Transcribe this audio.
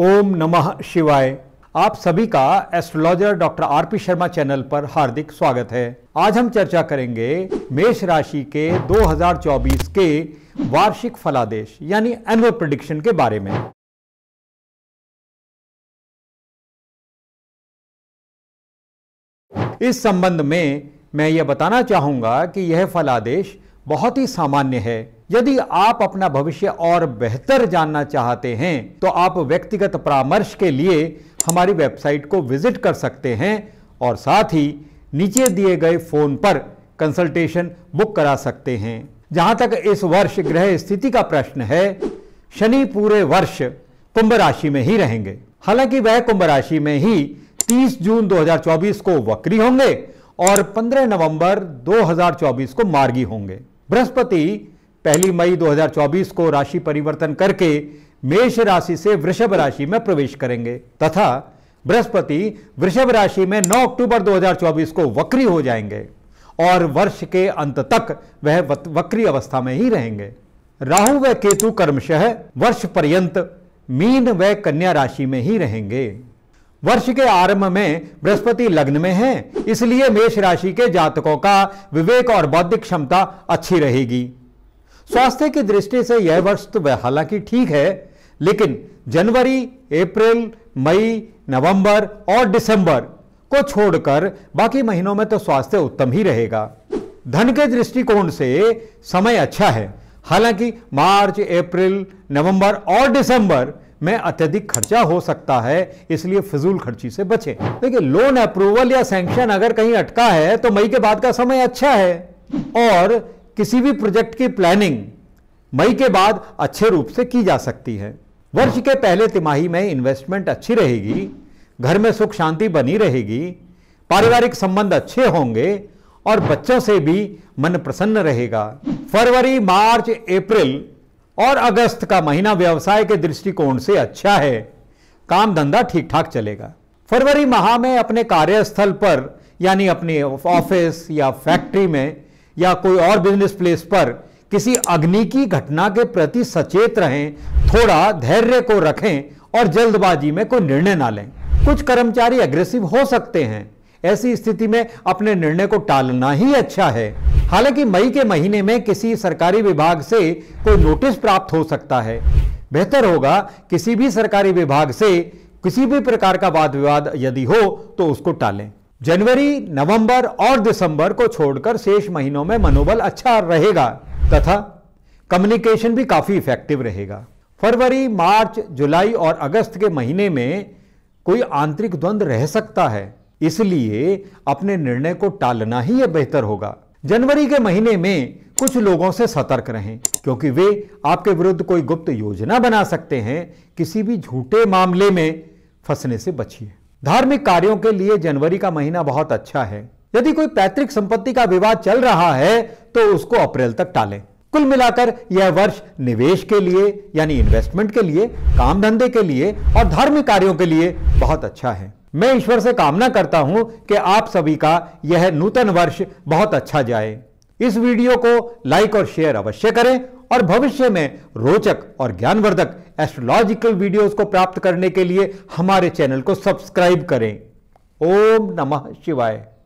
ओम नमः शिवाय आप सभी का astrologer doctor R P Sharma channel पर हार्दिक स्वागत है आज हम चर्चा करेंगे मेष राशि के 2024 के वार्षिक फलादेश यानी एनुअल प्रोडिक्शन के बारे में इस संबंध में मैं यह बताना चाहूंगा कि यह फलादेश बहुत ही सामान्य है यदि आप अपना भविष्य और बेहतर जानना चाहते हैं तो आप व्यक्तिगत परामर्श के लिए हमारी वेबसाइट को विजिट कर सकते हैं और साथ ही नीचे दिए गए फोन पर कंसल्टेशन बुक करा सकते हैं जहां तक इस वर्ष ग्रह स्थिति का प्रश्न है शनि पूरे वर्ष कुंभ राशि में ही रहेंगे हालांकि वह कुंभ राशि में ही 30 जून 2024 को वक्री होंगे और 15 नवंबर 2024 को मार्गी होंगे बृहस्पति पहली मई 2024 को राशि परिवर्तन करके मेष राशि से वृषभ राशि में प्रवेश करेंगे तथा बृहस्पति वृषभ राशि में 9 अक्टूबर 2024 को वक्री हो जाएंगे और वर्ष के अंत तक वह वक्री अवस्था में ही रहेंगे राहु व केतु कर्मशः वर्ष पर्यंत मीन व कन्या राशि में ही रहेंगे वर्ष के आरंभ में बृहस्पति लग्न में है इसलिए मेष राशि के जातकों का विवेक और बौद्धिक क्षमता अच्छी रहेगी स्वास्थ्य की दृष्टि से यह वर्ष तो हालांकि ठीक है लेकिन जनवरी अप्रैल मई नवंबर और दिसंबर को छोड़कर बाकी महीनों में तो स्वास्थ्य उत्तम ही रहेगा धन के दृष्टिकोण से समय अच्छा है हालांकि मार्च अप्रैल नवंबर और दिसंबर में अत्यधिक खर्चा हो सकता है इसलिए फिजूल खर्ची से बचे देखिए लोन अप्रूवल या सैंक्शन अगर कहीं अटका है तो मई के बाद का समय अच्छा है और किसी भी प्रोजेक्ट की प्लानिंग मई के बाद अच्छे रूप से की जा सकती है वर्ष के पहले तिमाही में इन्वेस्टमेंट अच्छी रहेगी घर में सुख शांति बनी रहेगी पारिवारिक संबंध अच्छे होंगे और बच्चों से भी मन प्रसन्न रहेगा फरवरी मार्च अप्रैल और अगस्त का महीना व्यवसाय के दृष्टिकोण से अच्छा है काम धंधा ठीक ठाक चलेगा फरवरी माह में अपने कार्यस्थल पर यानी अपने ऑफिस या फैक्ट्री में या कोई और बिजनेस प्लेस पर किसी अग्नि की घटना के प्रति सचेत रहें थोड़ा धैर्य को रखें और जल्दबाजी में कोई निर्णय ना लें कुछ कर्मचारी अग्रेसिव हो सकते हैं ऐसी स्थिति में अपने निर्णय को टालना ही अच्छा है हालांकि मई के महीने में किसी सरकारी विभाग से कोई नोटिस प्राप्त हो सकता है बेहतर होगा किसी भी सरकारी विभाग से किसी भी प्रकार का वाद विवाद यदि हो तो उसको टालें जनवरी नवंबर और दिसंबर को छोड़कर शेष महीनों में मनोबल अच्छा रहेगा तथा कम्युनिकेशन भी काफ़ी इफेक्टिव रहेगा फरवरी मार्च जुलाई और अगस्त के महीने में कोई आंतरिक द्वंद्व रह सकता है इसलिए अपने निर्णय को टालना ही यह बेहतर होगा जनवरी के महीने में कुछ लोगों से सतर्क रहें क्योंकि वे आपके विरुद्ध कोई गुप्त योजना बना सकते हैं किसी भी झूठे मामले में फंसने से बचिए धार्मिक कार्यों के लिए जनवरी का महीना बहुत अच्छा है यदि कोई पैतृक संपत्ति का विवाद चल रहा है तो उसको अप्रैल तक टालें कुल मिलाकर यह वर्ष निवेश के लिए यानी इन्वेस्टमेंट के लिए काम धंधे के लिए और धार्मिक कार्यों के लिए बहुत अच्छा है मैं ईश्वर से कामना करता हूं कि आप सभी का यह नूतन वर्ष बहुत अच्छा जाए इस वीडियो को लाइक और शेयर अवश्य करें और भविष्य में रोचक और ज्ञानवर्धक एस्ट्रोलॉजिकल वीडियोस को प्राप्त करने के लिए हमारे चैनल को सब्सक्राइब करें ओम नमः शिवाय